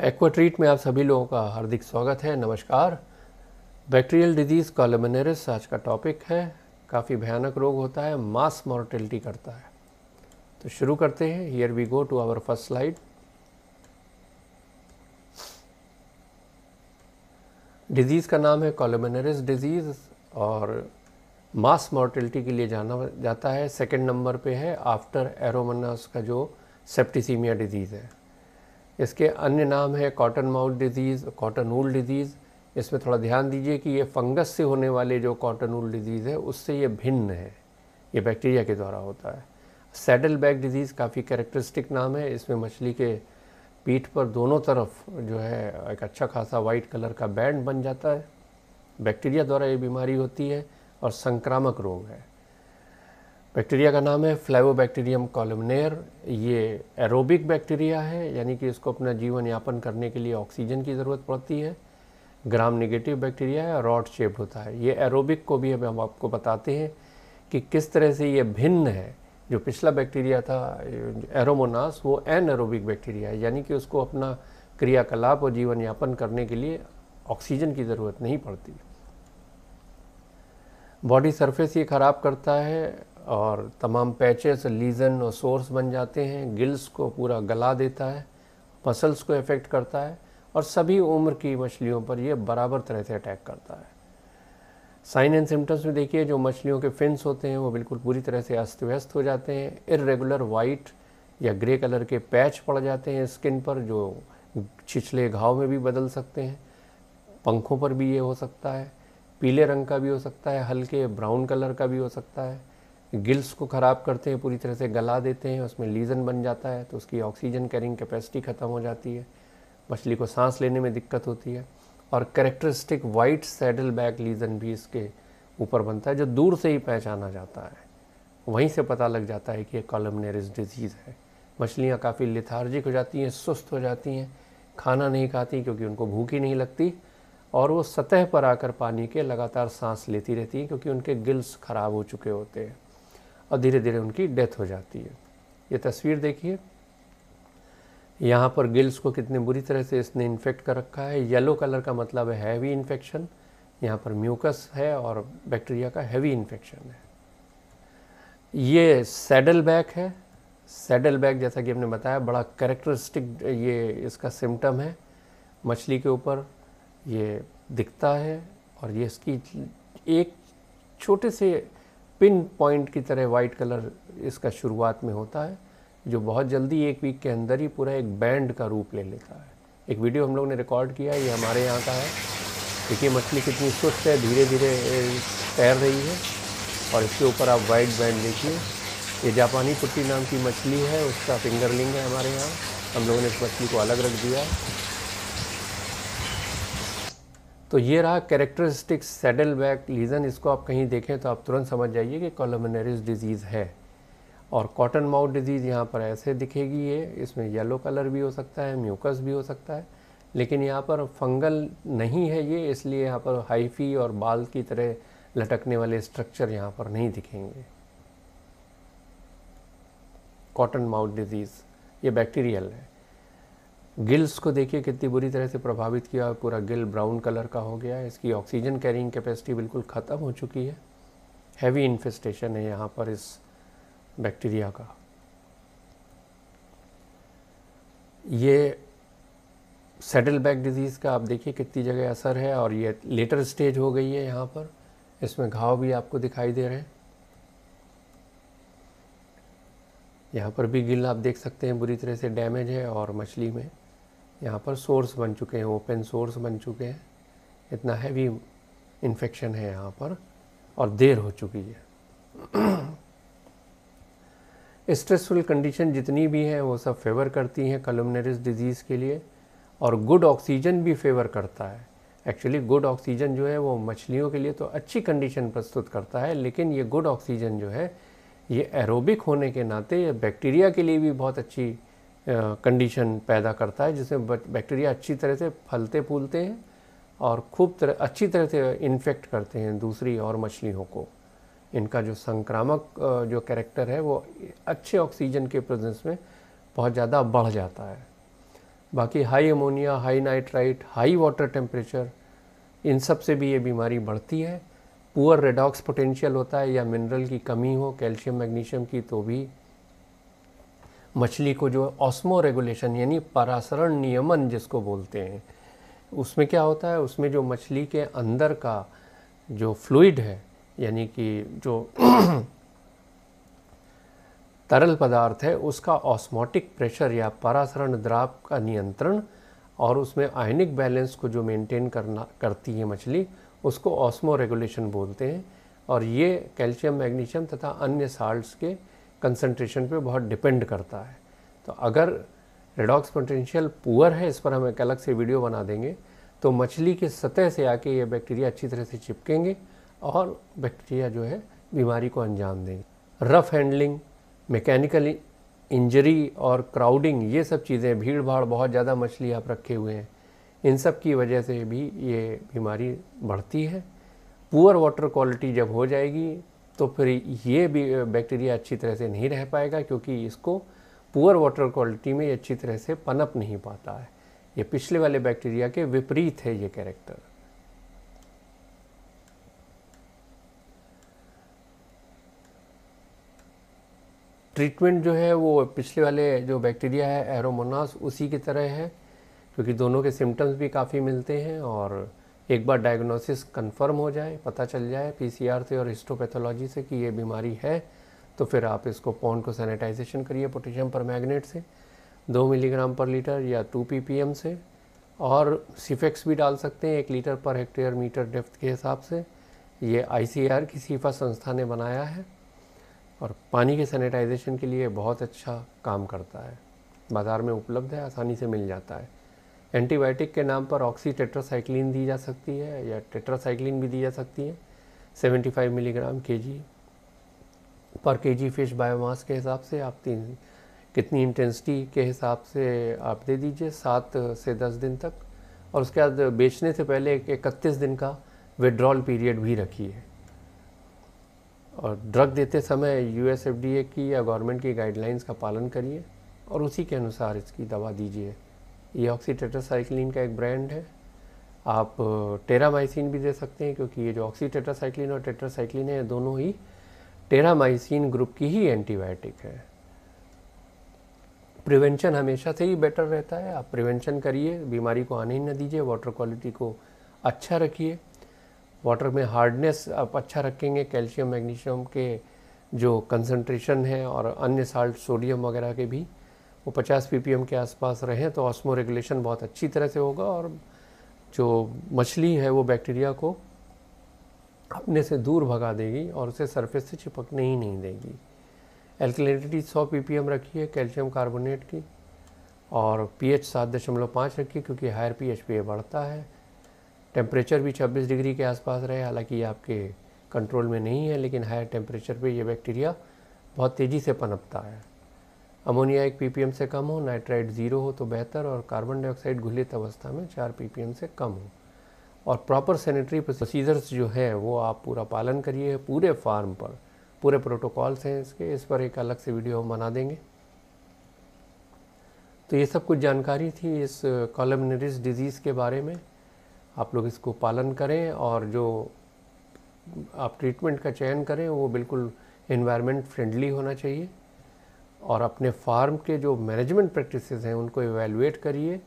एक्वाट्रीट में आप सभी लोगों का हार्दिक स्वागत है नमस्कार बैक्टीरियल डिजीज़ कॉलमिनरस आज का टॉपिक है काफ़ी भयानक रोग होता है मास मॉर्टेलिटी करता है तो शुरू करते हैं here we go to our first slide disease का नाम है कॉलमिनरस डिजीज़ और मास मॉर्टेलिटी के लिए जाना जाता है सेकेंड नंबर पे है आफ्टर एरोमनास का जो सेप्टिसीमिया डिजीज़ है इसके अन्य नाम है cotton mouth disease cotton wool disease इसमें थोड़ा ध्यान दीजिए कि ये फंगस से होने वाले जो कॉटन ऊल डिज़ीज़ है उससे ये भिन्न है ये बैक्टीरिया के द्वारा होता है सैडल बैग डिज़ीज़ काफ़ी कैरेक्टरिस्टिक नाम है इसमें मछली के पीठ पर दोनों तरफ जो है एक अच्छा खासा वाइट कलर का बैंड बन जाता है बैक्टीरिया द्वारा ये बीमारी होती है और संक्रामक रोग है बैक्टीरिया का नाम है बैक्टीरियम कॉलमनेर ये एरोबिक बैक्टीरिया है यानी कि इसको अपना जीवन यापन करने के लिए ऑक्सीजन की ज़रूरत पड़ती है ग्राम नेगेटिव बैक्टीरिया है रॉड शेप होता है ये एरोबिक को भी अब हम आपको बताते हैं कि किस तरह से ये भिन्न है जो पिछला बैक्टीरिया था एरोमोनास वो एन एरोबिक बैक्टीरिया है यानी कि उसको अपना क्रियाकलाप और जीवन यापन करने के लिए ऑक्सीजन की ज़रूरत नहीं पड़ती बॉडी सरफेस ये ख़राब करता है और तमाम पैचेस लीजन और सोर्स बन जाते हैं गिल्स को पूरा गला देता है मसल्स को इफ़ेक्ट करता है और सभी उम्र की मछलियों पर यह बराबर तरह से अटैक करता है साइन एंड सिम्टम्स में देखिए जो मछलियों के फिन्स होते हैं वो बिल्कुल पूरी तरह से अस्त व्यस्त हो जाते हैं इरेगुलर वाइट या ग्रे कलर के पैच पड़ जाते हैं स्किन पर जो छिछले घाव में भी बदल सकते हैं पंखों पर भी ये हो सकता है पीले रंग का भी हो सकता है हल्के ब्राउन कलर का भी हो सकता है गिल्स को ख़राब करते हैं पूरी तरह से गला देते हैं उसमें लीजन बन जाता है तो उसकी ऑक्सीजन कैरिंग कैपेसिटी ख़त्म हो जाती है मछली को सांस लेने में दिक्कत होती है और characteristic white saddle back lesion भी इसके ऊपर बनता है जो दूर से ही पहचाना जाता है वहीं से पता लग जाता है कि यह कॉलमनेरिस डिजीज़ है मछलियाँ काफ़ी लिथार्जिक हो जाती हैं सुस्त हो जाती हैं खाना नहीं खाती क्योंकि उनको भूख ही नहीं लगती और वो सतह पर आकर पानी के लगातार सांस लेती रहती हैं क्योंकि उनके गिल्स ख़राब हो चुके होते हैं और धीरे धीरे उनकी डेथ हो जाती है ये तस्वीर देखिए यहाँ पर गिल्स को कितने बुरी तरह से इसने इन्फेक्ट कर रखा है येलो कलर का मतलब है हैवी इन्फेक्शन यहाँ पर म्यूकस है और बैक्टीरिया का हैवी इन्फेक्शन है ये सैडल बैक है सैडल बैक जैसा कि हमने बताया बड़ा करेक्टरिस्टिक ये इसका सिम्टम है मछली के ऊपर ये दिखता है और ये इसकी एक छोटे से पिन पॉइंट की तरह वाइट कलर इसका शुरुआत में होता है जो बहुत जल्दी एक वीक के अंदर ही पूरा एक बैंड का रूप ले लेता है एक वीडियो हम लोग ने रिकॉर्ड किया ये हमारे यहाँ का है देखिए मछली कितनी सुस्त है धीरे धीरे तैर रही है और इसके ऊपर आप वाइट बैंड देखिए ये जापानी पुट्टी नाम की मछली है उसका फिंगरलिंग है हमारे यहाँ हम लोगों ने इस मछली को अलग रख दिया तो ये रहा कैरेक्टरिस्टिक सेडल बैक लीजन इसको आप कहीं देखें तो आप तुरंत समझ जाइए कि कॉलमनरीज डिजीज़ है और कॉटन माउथ डिजीज़ यहाँ पर ऐसे दिखेगी ये इसमें येलो कलर भी हो सकता है म्यूकस भी हो सकता है लेकिन यहाँ पर फंगल नहीं है ये इसलिए यहाँ पर हाइफी और बाल की तरह लटकने वाले स्ट्रक्चर यहाँ पर नहीं दिखेंगे कॉटन माउथ डिजीज़ ये बैक्टीरियल है गिल्स को देखिए कितनी बुरी तरह से प्रभावित किया पूरा गिल ब्राउन कलर का हो गया है इसकी ऑक्सीजन कैरिंग कैपेसिटी बिल्कुल ख़त्म हो चुकी है हैवी इन्फेस्टेशन है यहाँ पर इस बैक्टीरिया का ये सेटल बैक डिज़ीज़ का आप देखिए कितनी जगह असर है और ये लेटर स्टेज हो गई है यहाँ पर इसमें घाव भी आपको दिखाई दे रहे हैं यहाँ पर भी गिल आप देख सकते हैं बुरी तरह से डैमेज है और मछली में यहाँ पर सोर्स बन चुके हैं ओपन सोर्स बन चुके हैं इतना हैवी इन्फेक्शन है यहाँ पर और देर हो चुकी है स्ट्रेसफुल कंडीशन जितनी भी हैं वो सब फेवर करती हैं कलमनरिस डिजीज़ के लिए और गुड ऑक्सीजन भी फेवर करता है एक्चुअली गुड ऑक्सीजन जो है वो मछलियों के लिए तो अच्छी कंडीशन प्रस्तुत करता है लेकिन ये गुड ऑक्सीजन जो है ये एरोबिक होने के नाते बैक्टीरिया के लिए भी बहुत अच्छी कंडीशन पैदा करता है जिसमें बैक्टीरिया अच्छी तरह से फलते फूलते हैं और खूब तरह अच्छी तरह से इन्फेक्ट करते हैं दूसरी और मछलियों को इनका जो संक्रामक जो कैरेक्टर है वो अच्छे ऑक्सीजन के प्रेजेंस में बहुत ज़्यादा बढ़ जाता है बाकी high ammonia high nitrite high water temperature इन सब से भी ये बीमारी बढ़ती है पुअर रेडॉक्स पोटेंशियल होता है या मिनरल की कमी हो कैल्शियम मैग्नीशियम की तो भी मछली को जो ऑस्मो रेगुलेशन यानी परासरण नियमन जिसको बोलते हैं उसमें क्या होता है उसमें जो मछली के अंदर का जो फ्लूड है यानी कि जो तरल पदार्थ है उसका ऑस्मोटिक प्रेशर या परासरण द्राव का नियंत्रण और उसमें आयनिक बैलेंस को जो मेंटेन करना करती है मछली उसको ऑस्मो रेगुलेशन बोलते हैं और ये कैल्शियम मैग्नीशियम तथा अन्य साल्ट्स के कंसनट्रेशन पे बहुत डिपेंड करता है तो अगर रेडॉक्स पोटेंशियल पुअर है इस पर हम एक अलग से वीडियो बना देंगे तो मछली के सतह से आके ये बैक्टीरिया अच्छी तरह से चिपकेंगे और बैक्टीरिया जो है बीमारी को अंजाम देंगे रफ़ हैंडलिंग मैकेनिकल इंजरी और क्राउडिंग ये सब चीज़ें भीड़ भाड़ बहुत ज़्यादा मछली आप रखे हुए हैं इन सब की वजह से भी ये बीमारी बढ़ती है पुअर वाटर क्वालिटी जब हो जाएगी तो फिर ये भी बैक्टीरिया अच्छी तरह से नहीं रह पाएगा क्योंकि इसको पुअर वाटर क्वालिटी में अच्छी तरह से पनप नहीं पाता है ये पिछले वाले बैक्टीरिया के विपरीत है ये कैरेक्टर ट्रीटमेंट जो है वो पिछले वाले जो बैक्टीरिया है एरोमोनास उसी की तरह है क्योंकि दोनों के सिम्टम्स भी काफ़ी मिलते हैं और एक बार डायग्नोसिस कंफर्म हो जाए पता चल जाए पीसीआर से और हिस्टोपैथोलॉजी से कि ये बीमारी है तो फिर आप इसको पौन को सैनिटाइजेशन करिए पोटेशियम पर मैगनेट से दो मिलीग्राम पर लीटर या टू पी से और सीफेक्स भी डाल सकते हैं एक litre per hectare metre depth के हिसाब से ये आई की सीफा संस्था ने बनाया है और पानी के सैनिटाइजेशन के लिए बहुत अच्छा काम करता है बाज़ार में उपलब्ध है आसानी से मिल जाता है एंटीबायोटिक के नाम पर ऑक्सी टेट्रासाइक्लिन दी जा सकती है या टेट्रासाइक्लिन भी दी जा सकती है 75 मिलीग्राम के जी पर के जी फिश बायोमास के हिसाब से आप तीन कितनी इंटेंसिटी के हिसाब से आप दे दीजिए सात से दस दिन तक और उसके बाद बेचने से पहले एक इकतीस दिन का विड्रॉल पीरियड भी रखिए और ड्रग देते समय U S F D A की या गवर्नमेंट की गाइडलाइंस का पालन करिए और उसी के अनुसार इसकी दवा दीजिए ये ऑक्सी का एक ब्रांड है आप टेरामाइसिन भी दे सकते हैं क्योंकि ये जो ऑक्सी और टेट्रासाइक्लिन है दोनों ही टेरामाइसिन ग्रुप की ही एंटीबायोटिक है प्रिवेंशन हमेशा से ही बेटर रहता है आप प्रिवेंशन करिए बीमारी को आने ही न दीजिए वाटर क्वालिटी को अच्छा रखिए वाटर में हार्डनेस आप अच्छा रखेंगे कैल्शियम मैग्नीशियम के जो कंसनट्रेशन है और अन्य साल्ट सोडियम वगैरह के भी वो 50 ppm के आसपास रहें तो ऑस्मो रेगुलेशन बहुत अच्छी तरह से होगा और जो मछली है वो बैक्टीरिया को अपने से दूर भगा देगी और उसे सरफेस से चिपकने ही नहीं देगी एल्कलिनिटी 100 ppm है कैल्शियम कार्बोनेट की और पीएच 7.5 रखिए क्योंकि हायर पीएच पे बढ़ता है टेम्परेचर भी 26 डिग्री के आसपास रहे हालांकि ये आपके कंट्रोल में नहीं है लेकिन हायर टेम्परेचर पे ये बैक्टीरिया बहुत तेज़ी से पनपता है अमोनिया एक पी से कम हो नाइट्राइड ज़ीरो हो तो बेहतर और कार्बन डाइऑक्साइड घुलित अवस्था में चार पी से कम हो और प्रॉपर सैनिटरी प्रोसीजर्स जो है वो आप पूरा पालन करिए पूरे फार्म पर पूरे प्रोटोकॉल्स हैं इसके इस पर एक अलग से वीडियो हम बना देंगे तो ये सब कुछ जानकारी थी इस कॉलमनरीज डिज़ीज़ के बारे में आप लोग इसको पालन करें और जो आप ट्रीटमेंट का चयन करें वो बिल्कुल इन्वायरमेंट फ्रेंडली होना चाहिए और अपने फार्म के जो मैनेजमेंट प्रैक्टिस हैं उनको एवेलुएट करिए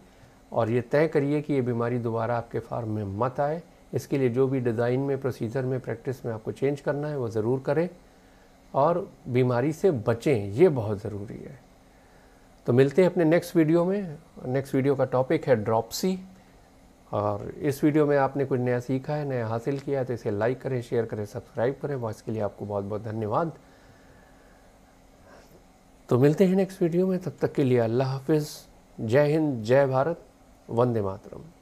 और ये तय करिए कि ये बीमारी दोबारा आपके फार्म में मत आए इसके लिए जो भी डिज़ाइन में प्रोसीजर में प्रैक्टिस में आपको चेंज करना है वो ज़रूर करें और बीमारी से बचें ये बहुत ज़रूरी है तो मिलते हैं अपने नेक्स्ट वीडियो में नेक्स्ट वीडियो का टॉपिक है ड्रॉपसी और इस वीडियो में आपने कुछ नया सीखा है नया हासिल किया है तो इसे लाइक करें शेयर करें सब्सक्राइब करें और इसके लिए आपको बहुत बहुत धन्यवाद तो मिलते हैं नेक्स्ट वीडियो में तब तक के लिए अल्लाह हाफिज़ जय हिंद जय भारत वंदे मातरम